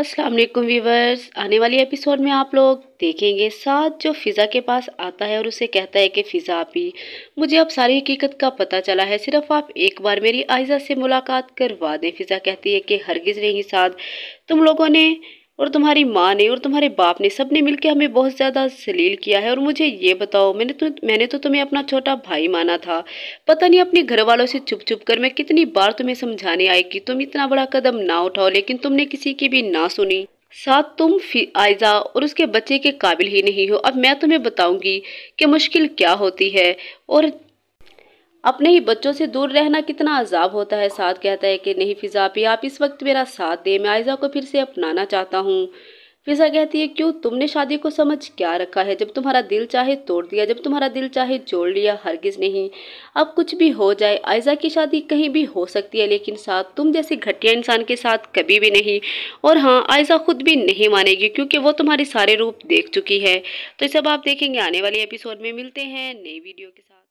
अस्सलाम वालेकुम वीवर्स आने वाली एपिसोड में आप लोग देखेंगे साथ जो फ़िज़ा के पास आता है और उसे कहता है कि फ़िज़ा भी मुझे अब सारी हकीकत का पता चला है सिर्फ आप एक बार मेरी आयजा से मुलाकात करवा दें फ़िज़ा कहती है कि हरगिज़ नहीं साथ तुम लोगों ने और तुम्हारी माँ ने और तुम्हारे बाप ने सबने मिल मिलकर हमें बहुत ज़्यादा सलील किया है और मुझे ये बताओ मैंने तो मैंने तो तुम्हें अपना छोटा भाई माना था पता नहीं अपने घर वालों से चुप चुप कर मैं कितनी बार तुम्हें समझाने आई कि तुम इतना बड़ा कदम ना उठाओ लेकिन तुमने किसी की भी ना सुनी साथ तुम आयजा और उसके बच्चे के काबिल ही नहीं हो अब मैं तुम्हें बताऊंगी कि मुश्किल क्या होती है और अपने ही बच्चों से दूर रहना कितना अजाब होता है साथ कहता है कि नहीं फिज़ा भी आप इस वक्त मेरा साथ दें मैं आयजा को फिर से अपनाना चाहता हूँ फिजा कहती है क्यों तुमने शादी को समझ क्या रखा है जब तुम्हारा दिल चाहे तोड़ दिया जब तुम्हारा दिल चाहे जोड़ लिया हरगिज़ नहीं अब कुछ भी हो जाए आयजा की शादी कहीं भी हो सकती है लेकिन साथ तुम जैसे घटिया इंसान के साथ कभी भी नहीं और हाँ आयजा खुद भी नहीं मानेगी क्योंकि वो तुम्हारे सारे रूप देख चुकी है तो सब आप देखेंगे आने वाले एपिसोड में मिलते हैं नई वीडियो के साथ